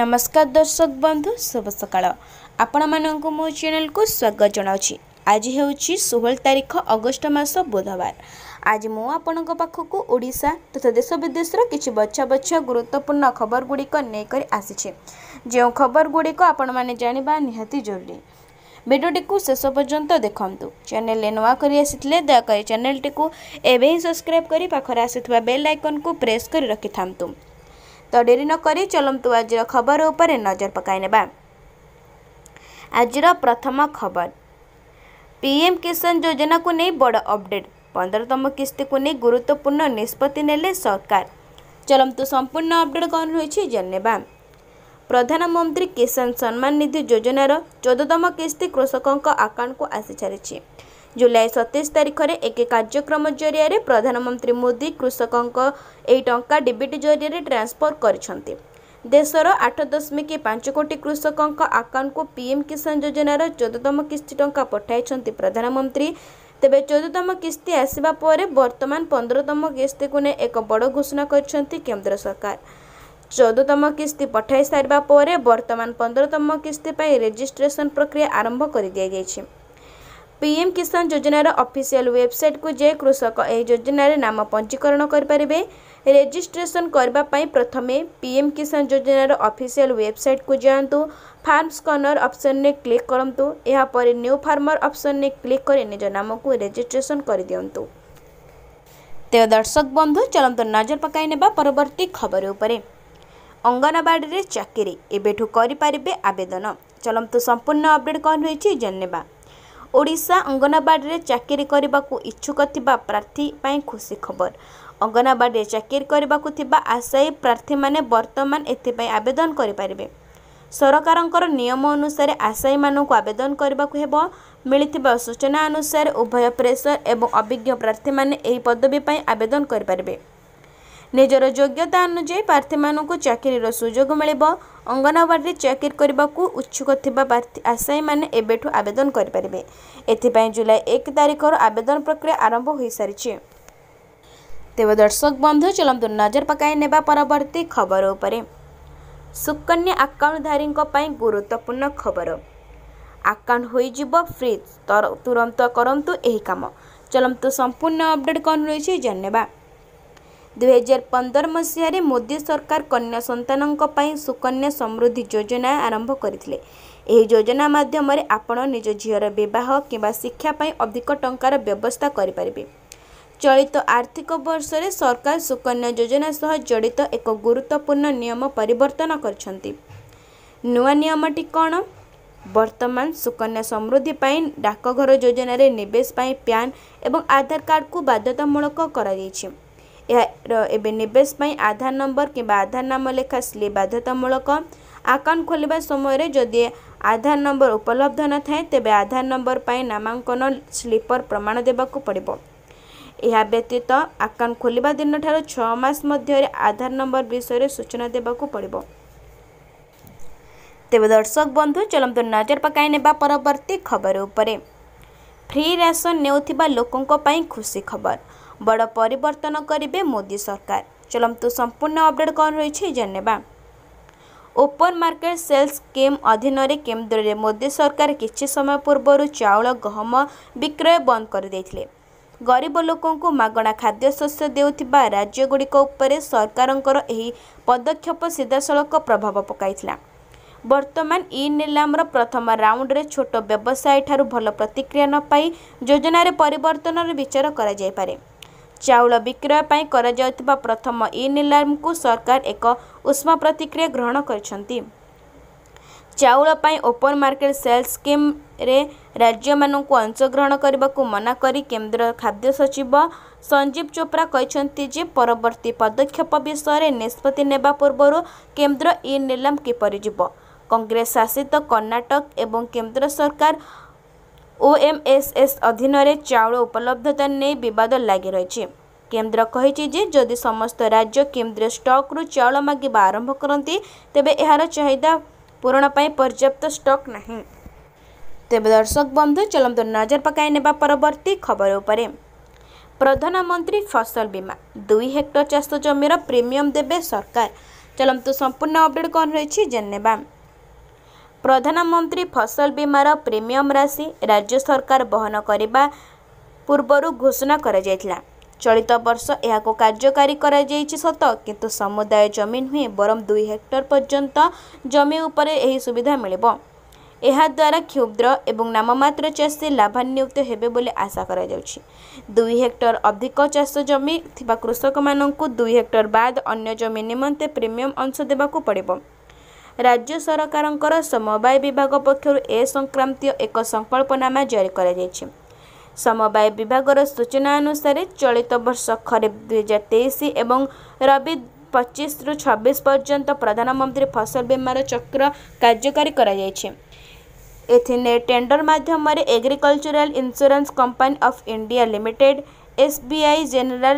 ନମସ୍କାର ଦର୍ଶକ ବନ୍ଧୁ ଶୁଭ ସକାଳ ଆପଣମାନଙ୍କୁ ମୋ ଚ୍ୟାନେଲକୁ ସ୍ୱାଗତ ଜଣାଉଛି ଆଜି ହେଉଛି ଷୋହଳ ତାରିଖ ଅଗଷ୍ଟ ମାସ ବୁଧବାର ଆଜି ମୁଁ ଆପଣଙ୍କ ପାଖକୁ ଓଡ଼ିଶା ତଥା ଦେଶ ବିଦେଶର କିଛି ବଛା ବଛା ଗୁରୁତ୍ୱପୂର୍ଣ୍ଣ ଖବରଗୁଡ଼ିକ ନେଇକରି ଆସିଛି ଯେଉଁ ଖବରଗୁଡ଼ିକ ଆପଣମାନେ ଜାଣିବା ନିହାତି ଜରୁରୀ ଭିଡ଼ିଓଟିକୁ ଶେଷ ପର୍ଯ୍ୟନ୍ତ ଦେଖନ୍ତୁ ଚ୍ୟାନେଲରେ ନୂଆ କରି ଆସିଥିଲେ ଦୟାକରି ଚ୍ୟାନେଲଟିକୁ ଏବେ ହିଁ ସବସ୍କ୍ରାଇବ୍ କରି ପାଖରେ ଆସିଥିବା ବେଲ୍ ଆଇକନ୍କୁ ପ୍ରେସ୍ କରି ରଖିଥାନ୍ତୁ ତ ଡେରି କରି ଚଲନ୍ତୁ ଆଜିର ଖବର ଉପରେ ନଜର ପକାଇ ନେବା ଆଜିର ପ୍ରଥମ ଖବର ପି ଏମ୍ କିଷାନ ଯୋଜନାକୁ ନେଇ ବଡ଼ ଅପଡେଟ୍ ପନ୍ଦରତମ କିସ୍ତିକୁ ନେଇ ଗୁରୁତ୍ୱପୂର୍ଣ୍ଣ ନିଷ୍ପତ୍ତି ନେଲେ ସରକାର ଚଲନ୍ତୁ ସମ୍ପୂର୍ଣ୍ଣ ଅପଡେଟ୍ କ'ଣ ରହିଛି ଜନେବା ପ୍ରଧାନମନ୍ତ୍ରୀ କିଷାନ ସମ୍ମାନ ନିଧି ଯୋଜନାର ଚଉଦତମ କିସ୍ତି କୃଷକଙ୍କ ଆକାଉଣ୍ଟକୁ ଆସିସାରିଛି ଜୁଲାଇ ସତେଇଶ ତାରିଖରେ ଏକ କାର୍ଯ୍ୟକ୍ରମ ଜରିଆରେ ପ୍ରଧାନମନ୍ତ୍ରୀ ମୋଦି କୃଷକଙ୍କ ଏହି ଟଙ୍କା ଡିବିଟି ଜରିଆରେ ଟ୍ରାନ୍ସଫର କରିଛନ୍ତି ଦେଶର ଆଠ ଦଶମିକ ପାଞ୍ଚ କୋଟି କୃଷକଙ୍କ ଆକାଉଣ୍ଟକୁ ପିଏମ୍ କିଷାନ ଯୋଜନାର ଚଉଦତମ କିସ୍ତି ଟଙ୍କା ପଠାଇଛନ୍ତି ପ୍ରଧାନମନ୍ତ୍ରୀ ତେବେ ଚଉଦତମ କିସ୍ତି ଆସିବା ପରେ ବର୍ତ୍ତମାନ ପନ୍ଦରତମ କିସ୍ତିକୁ ନେଇ ଏକ ବଡ଼ ଘୋଷଣା କରିଛନ୍ତି କେନ୍ଦ୍ର ସରକାର ଚଉଦତମ କିସ୍ତି ପଠାଇ ସାରିବା ପରେ ବର୍ତ୍ତମାନ ପନ୍ଦରତମ କିସ୍ତି ପାଇଁ ରେଜିଷ୍ଟ୍ରେସନ ପ୍ରକ୍ରିୟା ଆରମ୍ଭ କରିଦିଆଯାଇଛି ପିଏମ୍ କିଷାନ ଯୋଜନାର ଅଫିସିଆଲ ୱେବସାଇଟକୁ ଯାଇ କୃଷକ ଏହି ଯୋଜନାରେ ନାମ ପଞ୍ଜୀକରଣ କରିପାରିବେ ରେଜିଷ୍ଟ୍ରେସନ କରିବା ପାଇଁ ପ୍ରଥମେ ପିଏମ୍ କିଷାନ ଯୋଜନାର ଅଫିସିଆଲ ୱେବସାଇଟକୁ ଯାଆନ୍ତୁ ଫାର୍ମସ୍ କର୍ଣ୍ଣର ଅପସନରେ କ୍ଲିକ୍ କରନ୍ତୁ ଏହାପରେ ନ୍ୟୁ ଫାର୍ମର ଅପସନରେ କ୍ଲିକ୍ କରି ନିଜ ନାମକୁ ରେଜିଷ୍ଟ୍ରେସନ କରିଦିଅନ୍ତୁ ତେବେ ଦର୍ଶକ ବନ୍ଧୁ ଚଳନ୍ତୁ ନଜର ପକାଇ ନେବା ପରବର୍ତ୍ତୀ ଖବର ଉପରେ ଅଙ୍ଗନବାଡ଼ିରେ ଚାକିରି ଏବେଠୁ କରିପାରିବେ ଆବେଦନ ଚଳନ୍ତୁ ସମ୍ପୂର୍ଣ୍ଣ ଅପଡେଟ୍ କ'ଣ ହୋଇଛି ଜନେବା ଓଡ଼ିଶା ଅଙ୍ଗନବାଡ଼ିରେ ଚାକିରି କରିବାକୁ ଇଚ୍ଛୁକ ଥିବା ପ୍ରାର୍ଥୀ ପାଇଁ ଖୁସି ଖବର ଅଙ୍ଗନବାଡ଼ିରେ ଚାକିରି କରିବାକୁ ଥିବା ଆଶାୟୀ ପ୍ରାର୍ଥୀମାନେ ବର୍ତ୍ତମାନ ଏଥିପାଇଁ ଆବେଦନ କରିପାରିବେ ସରକାରଙ୍କର ନିୟମ ଅନୁସାରେ ଆଶାୟୀମାନଙ୍କୁ ଆବେଦନ କରିବାକୁ ହେବ ମିଳିଥିବା ସୂଚନା ଅନୁସାରେ ଉଭୟ ପ୍ରେସର ଏବଂ ଅଭିଜ୍ଞ ପ୍ରାର୍ଥୀମାନେ ଏହି ପଦବୀ ପାଇଁ ଆବେଦନ କରିପାରିବେ ନିଜର ଯୋଗ୍ୟତା ଅନୁଯାୟୀ ପ୍ରାର୍ଥୀମାନଙ୍କୁ ଚାକିରିର ସୁଯୋଗ ମିଳିବ ଅଙ୍ଗନବାଡ଼ିରେ ଚାକିରି କରିବାକୁ ଉତ୍ସୁକ ଥିବା ପ୍ରାର୍ଥୀ ଆଶାୟୀମାନେ ଏବେଠୁ ଆବେଦନ କରିପାରିବେ ଏଥିପାଇଁ ଜୁଲାଇ ଏକ ତାରିଖରୁ ଆବେଦନ ପ୍ରକ୍ରିୟା ଆରମ୍ଭ ହୋଇସାରିଛି ତେବେ ଦର୍ଶକ ବନ୍ଧୁ ଚାଲନ୍ତୁ ନଜର ପକାଇ ନେବା ପରବର୍ତ୍ତୀ ଖବର ଉପରେ ସୁକନ୍ୟା ଆକାଉଣ୍ଟଧାରୀଙ୍କ ପାଇଁ ଗୁରୁତ୍ୱପୂର୍ଣ୍ଣ ଖବର ଆକାଉଣ୍ଟ ହୋଇଯିବ ଫ୍ରି ତୁରନ୍ତ କରନ୍ତୁ ଏହି କାମ ଚାଲନ୍ତୁ ସମ୍ପୂର୍ଣ୍ଣ ଅପଡ଼େଟ୍ କ'ଣ ରହିଛି ଜାଣିନେବା ଦୁଇହଜାର ପନ୍ଦର ମସିହାରେ ମୋଦି ସରକାର କନ୍ୟା ସନ୍ତାନଙ୍କ ପାଇଁ ସୁକନ୍ୟା ସମୃଦ୍ଧି ଯୋଜନା ଆରମ୍ଭ କରିଥିଲେ ଏହି ଯୋଜନା ମାଧ୍ୟମରେ ଆପଣ ନିଜ ଝିଅର ବିବାହ କିମ୍ବା ଶିକ୍ଷା ପାଇଁ ଅଧିକ ଟଙ୍କାର ବ୍ୟବସ୍ଥା କରିପାରିବେ ଚଳିତ ଆର୍ଥିକ ବର୍ଷରେ ସରକାର ସୁକନ୍ୟା ଯୋଜନା ସହ ଜଡ଼ିତ ଏକ ଗୁରୁତ୍ୱପୂର୍ଣ୍ଣ ନିୟମ ପରିବର୍ତ୍ତନ କରିଛନ୍ତି ନୂଆ ନିୟମଟି କ'ଣ ବର୍ତ୍ତମାନ ସୁକନ୍ୟା ସମୃଦ୍ଧି ପାଇଁ ଡାକଘର ଯୋଜନାରେ ନିବେଶ ପାଇଁ ପ୍ୟାନ୍ ଏବଂ ଆଧାର କାର୍ଡ଼କୁ ବାଧ୍ୟତାମୂଳକ କରାଯାଇଛି ଏବେ ନିବେଶ ପାଇଁ ଆଧାର ନମ୍ବର କିମ୍ବା ଆଧାର ନାମ ଲେଖା ସ୍ଲିପ୍ ବାଧ୍ୟତାମୂଳକ ଆକାଉଣ୍ଟ ଖୋଲିବା ସମୟରେ ଯଦି ଆଧାର ନମ୍ବର ଉପଲବ୍ଧ ନଥାଏ ତେବେ ଆଧାର ନମ୍ବର ପାଇଁ ନାମାଙ୍କନ ସ୍ଲିପର ପ୍ରମାଣ ଦେବାକୁ ପଡ଼ିବ ଏହା ବ୍ୟତୀତ ଆକାଉଣ୍ଟ ଖୋଲିବା ଦିନଠାରୁ ଛଅ ମାସ ମଧ୍ୟରେ ଆଧାର ନମ୍ବର ବିଷୟରେ ସୂଚନା ଦେବାକୁ ପଡ଼ିବ ତେବେ ଦର୍ଶକ ବନ୍ଧୁ ଚଳନ୍ତୁ ନଜର ପକାଇ ନେବା ପରବର୍ତ୍ତୀ ଖବର ଉପରେ ଫ୍ରି ରାସନ ନେଉଥିବା ଲୋକଙ୍କ ପାଇଁ ଖୁସି ଖବର ବଡ଼ ପରିବର୍ତ୍ତନ କରିବେ ମୋଦି ସରକାର ଚଳନ୍ତୁ ସମ୍ପୂର୍ଣ୍ଣ ଅପଡେଟ୍ କ'ଣ ରହିଛି ଜାଣିବା ଓପନ୍ ମାର୍କେଟ୍ ସେଲ୍ସ ସ୍କିମ୍ ଅଧୀନରେ କେନ୍ଦ୍ରରେ ମୋଦି ସରକାର କିଛି ସମୟ ପୂର୍ବରୁ ଚାଉଳ ଗହମ ବିକ୍ରୟ ବନ୍ଦ କରିଦେଇଥିଲେ ଗରିବ ଲୋକଙ୍କୁ ମାଗଣା ଖାଦ୍ୟଶସ୍ୟ ଦେଉଥିବା ରାଜ୍ୟଗୁଡ଼ିକ ଉପରେ ସରକାରଙ୍କର ଏହି ପଦକ୍ଷେପ ସିଧାସଳଖ ପ୍ରଭାବ ପକାଇଥିଲା ବର୍ତ୍ତମାନ ଇ ନିଲାମର ପ୍ରଥମ ରାଉଣ୍ଡରେ ଛୋଟ ବ୍ୟବସାୟୀଠାରୁ ଭଲ ପ୍ରତିକ୍ରିୟା ନ ପାଇ ଯୋଜନାରେ ପରିବର୍ତ୍ତନର ବିଚାର କରାଯାଇପାରେ ଚାଉଳ ବିକ୍ରୟ ପାଇଁ କରାଯାଉଥିବା ପ୍ରଥମ ଇ ନିଲାମକୁ ସରକାର ଏକ ଉଷ୍ମା ପ୍ରତିକ୍ରିୟା ଗ୍ରହଣ କରିଛନ୍ତି ଚାଉଳ ପାଇଁ ଓପନ୍ ମାର୍କେଟ୍ ସେଲ୍ ସ୍କିମ୍ରେ ରାଜ୍ୟମାନଙ୍କୁ ଅଂଶଗ୍ରହଣ କରିବାକୁ ମନା କରି କେନ୍ଦ୍ର ଖାଦ୍ୟ ସଚିବ ସଞ୍ଜୀବ ଚୋପ୍ରା କହିଛନ୍ତି ଯେ ପରବର୍ତ୍ତୀ ପଦକ୍ଷେପ ବିଷୟରେ ନିଷ୍ପତ୍ତି ନେବା ପୂର୍ବରୁ କେନ୍ଦ୍ର ଇ ନିଲାମ କିପରି ଯିବ କଂଗ୍ରେସ ଶାସିତ କର୍ଣ୍ଣାଟକ ଏବଂ କେନ୍ଦ୍ର ସରକାର ଓଏମ୍ଏସ୍ଏସ୍ ଅଧୀନରେ ଚାଉଳ ଉପଲବ୍ଧତା ନେଇ ବିବାଦ ଲାଗି ରହିଛି କେନ୍ଦ୍ର କହିଛି ଯେ ଯଦି ସମସ୍ତ ରାଜ୍ୟ କେନ୍ଦ୍ରୀୟ ଷ୍ଟକ୍ରୁ ଚାଉଳ ମାଗିବା ଆରମ୍ଭ କରନ୍ତି ତେବେ ଏହାର ଚାହିଦା ପୂରଣ ପାଇଁ ପର୍ଯ୍ୟାପ୍ତ ଷ୍ଟକ୍ ନାହିଁ ତେବେ ଦର୍ଶକ ବନ୍ଧୁ ଚଳନ୍ତୁ ନଜର ପକାଇ ନେବା ପରବର୍ତ୍ତୀ ଖବର ଉପରେ ପ୍ରଧାନମନ୍ତ୍ରୀ ଫସଲ ବୀମା ଦୁଇ ହେକ୍ଟର ଚାଷ ଜମିର ପ୍ରିମିୟମ୍ ଦେବେ ସରକାର ଚଳନ୍ତୁ ସମ୍ପୂର୍ଣ୍ଣ ଅପଡ଼େଟ୍ କ'ଣ ରହିଛି ଜେନେବା ପ୍ରଧାନମନ୍ତ୍ରୀ ଫସଲ ବୀମାର ପ୍ରିମିୟମ ରାଶି ରାଜ୍ୟ ସରକାର ବହନ କରିବା ପୂର୍ବରୁ ଘୋଷଣା କରାଯାଇଥିଲା ଚଳିତ ବର୍ଷ ଏହାକୁ କାର୍ଯ୍ୟକାରୀ କରାଯାଇଛି ସତ କିନ୍ତୁ ସମୁଦାୟ ଜମି ନୁହେଁ ବରଂ ଦୁଇ ହେକ୍ଟର ପର୍ଯ୍ୟନ୍ତ ଜମି ଉପରେ ଏହି ସୁବିଧା ମିଳିବ ଏହାଦ୍ୱାରା କ୍ଷୁଦ୍ର ଏବଂ ନାମମାତ୍ର ଚାଷୀ ଲାଭାନ୍ୱିତ ହେବେ ବୋଲି ଆଶା କରାଯାଉଛି ଦୁଇ ହେକ୍ଟର ଅଧିକ ଚାଷ ଜମି ଥିବା କୃଷକମାନଙ୍କୁ ଦୁଇ ହେକ୍ଟର ବାଦ୍ ଅନ୍ୟ ଜମି ନିମନ୍ତେ ପ୍ରିମିୟମ ଅଂଶ ଦେବାକୁ ପଡ଼ିବ ରାଜ୍ୟ ସରକାରଙ୍କର ସମବାୟ ବିଭାଗ ପକ୍ଷରୁ ଏ ସଂକ୍ରାନ୍ତୀୟ ଏକ ସଂକଳ୍ପନାମା ଜାରି କରାଯାଇଛି ସମବାୟ ବିଭାଗର ସୂଚନା ଅନୁସାରେ ଚଳିତ ବର୍ଷ ଖରିଫ ଦୁଇହଜାର ତେଇଶ ଏବଂ ରବି ପଚିଶରୁ ଛବିଶ ପର୍ଯ୍ୟନ୍ତ ପ୍ରଧାନମନ୍ତ୍ରୀ ଫସଲ ବୀମାର ଚକ୍ର କାର୍ଯ୍ୟକାରୀ କରାଯାଇଛି ଏଥିରେ ଟେଣ୍ଡର ମାଧ୍ୟମରେ agricultural insurance company of India limited S B I general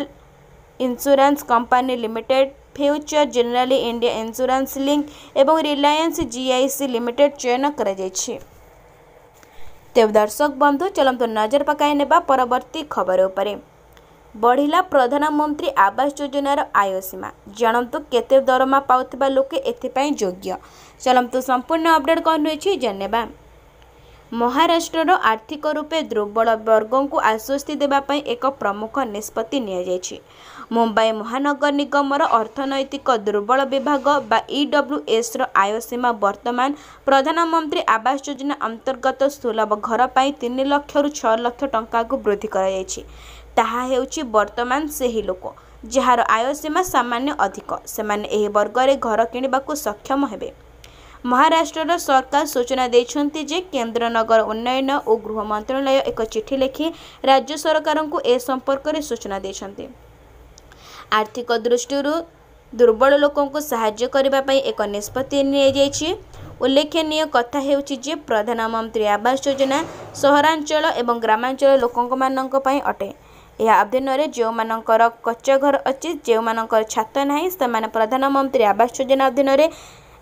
insurance company limited Future Generali India insurance link ଏବଂ ରିଲାଏନ୍ସ ଜିଆଇସି ଲିମିଟେଡ଼ ଚୟନ କରାଯାଇଛି ତେବେ ଦର୍ଶକ ବନ୍ଧୁ ଚଳନ୍ତୁ ନଜର ପକାଇ ନେବା ପରବର୍ତ୍ତୀ ଖବର ଉପରେ ବଢ଼ିଲା ପ୍ରଧାନମନ୍ତ୍ରୀ ଆବାସ ଯୋଜନାର ଆୟ ସୀମା ଜାଣନ୍ତୁ କେତେ ଦରମା ପାଉଥିବା ଲୋକେ ଏଥିପାଇଁ ଯୋଗ୍ୟ ଚଳନ୍ତୁ ସମ୍ପୂର୍ଣ୍ଣ ଅପଡେଟ୍ କ'ଣ ହୋଇଛି ଜାଣିବା ମହାରାଷ୍ଟ୍ରର ଆର୍ଥିକ ରୂପେ ଦୁର୍ବଳ ବର୍ଗଙ୍କୁ ଆଶ୍ୱସ୍ତି ଦେବା ପାଇଁ ଏକ ପ୍ରମୁଖ ନିଷ୍ପତ୍ତି ନିଆଯାଇଛି ମୁମ୍ବାଇ ମହାନଗର ନିଗମର ଅର୍ଥନୈତିକ ଦୁର୍ବଳ ବିଭାଗ ବା ଇଡବ୍ଲ୍ୟୁଏସ୍ର ଆୟ ସୀମା ବର୍ତ୍ତମାନ ପ୍ରଧାନମନ୍ତ୍ରୀ ଆବାସ ଯୋଜନା ଅନ୍ତର୍ଗତ ସୁଲଭ ଘର ପାଇଁ ତିନି ଲକ୍ଷରୁ ଛଅ ଲକ୍ଷ ଟଙ୍କାକୁ ବୃଦ୍ଧି କରାଯାଇଛି ତାହା ହେଉଛି ବର୍ତ୍ତମାନ ସେହି ଲୋକ ଯାହାର ଆୟ ସୀମା ସାମାନ୍ୟ ଅଧିକ ସେମାନେ ଏହି ବର୍ଗରେ ଘର କିଣିବାକୁ ସକ୍ଷମ ହେବେ ମହାରାଷ୍ଟ୍ରର ସରକାର ସୂଚନା ଦେଇଛନ୍ତି ଯେ କେନ୍ଦ୍ର ନଗର ଉନ୍ନୟନ ଓ ଗୃହ ମନ୍ତ୍ରଣାଳୟ ଏକ ଚିଠି ଲେଖି ରାଜ୍ୟ ସରକାରଙ୍କୁ ଏ ସମ୍ପର୍କରେ ସୂଚନା ଦେଇଛନ୍ତି ଆର୍ଥିକ ଦୃଷ୍ଟିରୁ ଦୁର୍ବଳ ଲୋକଙ୍କୁ ସାହାଯ୍ୟ କରିବା ପାଇଁ ଏକ ନିଷ୍ପତ୍ତି ନିଆଯାଇଛି ଉଲ୍ଲେଖନୀୟ କଥା ହେଉଛି ଯେ ପ୍ରଧାନମନ୍ତ୍ରୀ ଆବାସ ଯୋଜନା ସହରାଞ୍ଚଳ ଏବଂ ଗ୍ରାମାଞ୍ଚଳ ଲୋକମାନଙ୍କ ପାଇଁ ଅଟେ ଏହା ଅଧୀନରେ ଯେଉଁମାନଙ୍କର କଚ୍ଚା ଘର ଅଛି ଯେଉଁମାନଙ୍କର ଛାତ ନାହିଁ ସେମାନେ ପ୍ରଧାନମନ୍ତ୍ରୀ ଆବାସ ଯୋଜନା ଅଧୀନରେ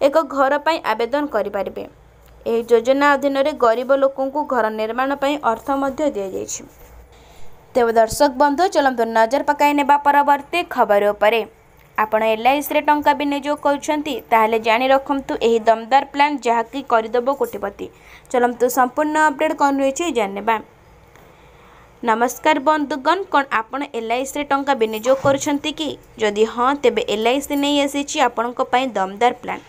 ଏକ ଘର ପାଇଁ ଆବେଦନ କରିପାରିବେ ଏହି ଯୋଜନା ଅଧୀନରେ ଗରିବ ଲୋକଙ୍କୁ ଘର ନିର୍ମାଣ ପାଇଁ ଅର୍ଥ ମଧ୍ୟ ଦିଆଯାଇଛି તેઓ દર્શક બંધુ ચલନ୍ତୁ ନଜର ପକାଇ ନେବା ପରବର୍ତ୍ତୀ ଖବର ଉପରେ ଆପଣ ଏଲ୍ଆଇସିରେ ଟଙ୍କା ବିନିଯୋଗ କରୁଛନ୍ତି ତାହେଲେ ଜାଣି ରଖନ୍ତୁ ଏହି ଦମଦାର ପ୍ଲାନ୍ ଯାହାକି କରିଦେବ କୋଟିପତି ଚଲନ୍ତୁ ସମ୍ପୂର୍ଣ୍ଣ ଅପଡ଼େଟ୍ କ'ଣ ରହିଛି ଜାଣିନେବା ନମସ୍କାର ବନ୍ଧୁଗଣ କ'ଣ ଆପଣ ଏଲ୍ଆଇସିରେ ଟଙ୍କା ବିନିଯୋଗ କରୁଛନ୍ତି କି ଯଦି ହଁ ତେବେ ଏଲ୍ଆଇସି ନେଇ ଆସିଛି ଆପଣଙ୍କ ପାଇଁ ଦମଦାର ପ୍ଲାନ୍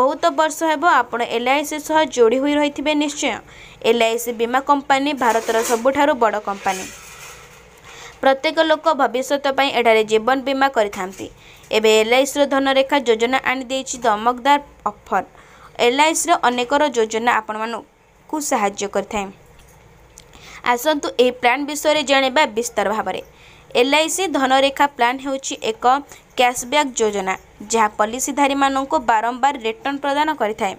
ବହୁତ ବର୍ଷ ହେବ ଆପଣ ଏଲ୍ଆଇସି ସହ ଯୋଡ଼ି ହୋଇ ରହିଥିବେ ନିଶ୍ଚୟ ଏଲ୍ଆଇସି ବୀମା କମ୍ପାନୀ ଭାରତର ସବୁଠାରୁ ବଡ଼ କମ୍ପାନୀ ପ୍ରତ୍ୟେକ ଲୋକ ଭବିଷ୍ୟତ ପାଇଁ ଏଠାରେ ଜୀବନ ବୀମା କରିଥାନ୍ତି ଏବେ ଏଲଆଇସିର ଧନରେଖା ଯୋଜନା ଆଣିଦେଇଛି ଦମକଦାର ଅଫର ଏଲଆଇସିର ଅନେକର ଯୋଜନା ଆପଣମାନଙ୍କୁ ସାହାଯ୍ୟ କରିଥାଏ ଆସନ୍ତୁ ଏହି ପ୍ଲାନ୍ ବିଷୟରେ ଜାଣିବା ବିସ୍ତାର ଭାବରେ L I C Dhanrekha plan ହେଉଛି ଏକ କ୍ୟାସବ୍ୟାକ୍ ଯୋଜନା ଯାହା ପଲିସିଧାରୀମାନଙ୍କୁ ବାରମ୍ବାର ରିଟର୍ଣ୍ଣ ପ୍ରଦାନ କରିଥାଏ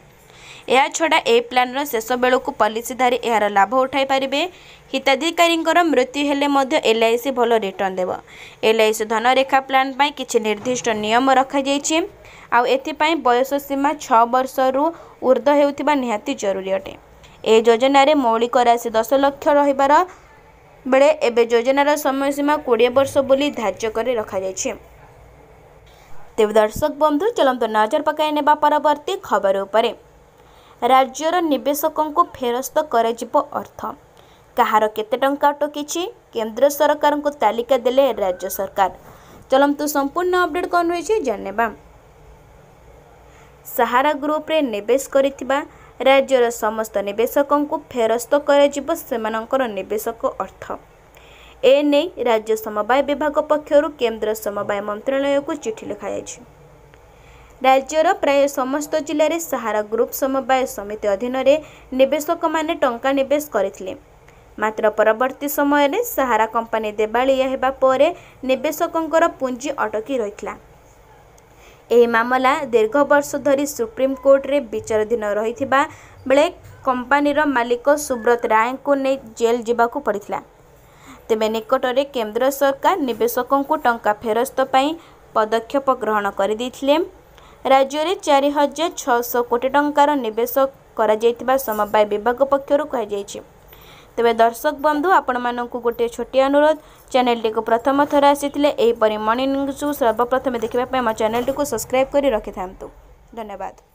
ଏହା ଛଡ଼ା ଏହି ପ୍ଲାନ୍ର ଶେଷ ବେଳକୁ ପଲିସିଧାରୀ ଏହାର ଲାଭ ଉଠାଇ ପାରିବେ ହିତାଧିକାରୀଙ୍କର ମୃତ୍ୟୁ ହେଲେ ମଧ୍ୟ ଏଲ୍ ଆଇ ସି ଭଲ ରିଟର୍ଣ୍ଣ ଦେବ L I C Dhanrekha plan ପାଇଁ କିଛି ନିର୍ଦ୍ଦିଷ୍ଟ ନିୟମ ରଖାଯାଇଛି ଆଉ ଏଥିପାଇଁ ବୟସ ସୀମା ଛଅ ବର୍ଷରୁ ଉର୍ଦ୍ଧ୍ୱ ହେଉଥିବା ନିହାତି ଜରୁରୀ ଅଟେ ଏହି ଯୋଜନାରେ ମୌଳିକ ରାଶି ଦଶ ଲକ୍ଷ ରହିବାର ବେଳେ ଏବେ ଯୋଜନାର ସମୟସୀମା କୋଡ଼ିଏ ବର୍ଷ ବୋଲି ଧାର୍ଯ୍ୟ କରି ରଖାଯାଇଛି ତେବେ ଦର୍ଶକ ବନ୍ଧୁ ଚଳନ୍ତୁ ନଜର ପକାଇ ନେବା ପରବର୍ତ୍ତୀ ଖବର ଉପରେ ରାଜ୍ୟର ନିବେଶକଙ୍କୁ ଫେରସ୍ତ କରାଯିବ ଅର୍ଥ କାହାର କେତେ ଟଙ୍କା ଅଟକିଛି କେନ୍ଦ୍ର ସରକାରଙ୍କୁ ତାଲିକା ଦେଲେ ରାଜ୍ୟ ସରକାର ଚଳନ୍ତୁ ସମ୍ପୂର୍ଣ୍ଣ ଅପଡେଟ୍ କ'ଣ ରହିଛି ଜାଣିବା ସାହାରା ଗ୍ରୁପରେ ନିବେଶ କରିଥିବା ରାଜ୍ୟର ସମସ୍ତ ନିବେଶକଙ୍କୁ ଫେରସ୍ତ କରାଯିବ ସେମାନଙ୍କର ନିବେଶକ ଅର୍ଥ ଏ ନେଇ ରାଜ୍ୟ ସମବାୟ ବିଭାଗ ପକ୍ଷରୁ କେନ୍ଦ୍ର ସମବାୟ ମନ୍ତ୍ରଣାଳୟକୁ ଚିଠି ଲେଖାଯାଇଛି ରାଜ୍ୟର ପ୍ରାୟ ସମସ୍ତ ଜିଲ୍ଲାରେ ସାହାରା ଗ୍ରୁପ୍ ସମବାୟ ସମିତି ଅଧୀନରେ ନିବେଶକମାନେ ଟଙ୍କା ନିବେଶ କରିଥିଲେ ମାତ୍ର ପରବର୍ତ୍ତୀ ସମୟରେ ସାହାରା କମ୍ପାନୀ ଦେବାଳିଆ ହେବା ପରେ ନିବେଶକଙ୍କର ପୁଞ୍ଜି ଅଟକି ରହିଥିଲା ଏହି ମାମଲା ଦୀର୍ଘ ବର୍ଷ ଧରି ସୁପ୍ରିମକୋର୍ଟରେ ବିଚାରାଧୀନ ରହିଥିବା ବେଳେ କମ୍ପାନୀର ମାଲିକ ସୁବ୍ରତ ରାୟଙ୍କୁ ନେଇ ଜେଲ୍ ଯିବାକୁ ପଡ଼ିଥିଲା ତେବେ ନିକଟରେ କେନ୍ଦ୍ର ସରକାର ନିବେଶକଙ୍କୁ ଟଙ୍କା ଫେରସ୍ତ ପାଇଁ ପଦକ୍ଷେପ ଗ୍ରହଣ କରିଦେଇଥିଲେ ରାଜ୍ୟରେ ଚାରି ହଜାର ଛଅଶହ କୋଟି ଟଙ୍କାର ନିବେଶ କରାଯାଇଥିବା ସମବାୟ ବିଭାଗ ପକ୍ଷରୁ କୁହାଯାଇଛି ତେବେ ଦର୍ଶକ ବନ୍ଧୁ ଆପଣମାନଙ୍କୁ ଗୋଟିଏ ଛୋଟିଆ ଅନୁରୋଧ ଚ୍ୟାନେଲଟିକୁ ପ୍ରଥମ ଥର ଆସିଥିଲେ ଏହିପରି ମର୍ଣ୍ଣିଂ ନ୍ୟୁଜ୍କୁ ସର୍ବପ୍ରଥମେ ଦେଖିବା ପାଇଁ ଆମ ଚ୍ୟାନେଲଟିକୁ ସବସ୍କ୍ରାଇବ୍ କରି ରଖିଥାନ୍ତୁ ଧନ୍ୟବାଦ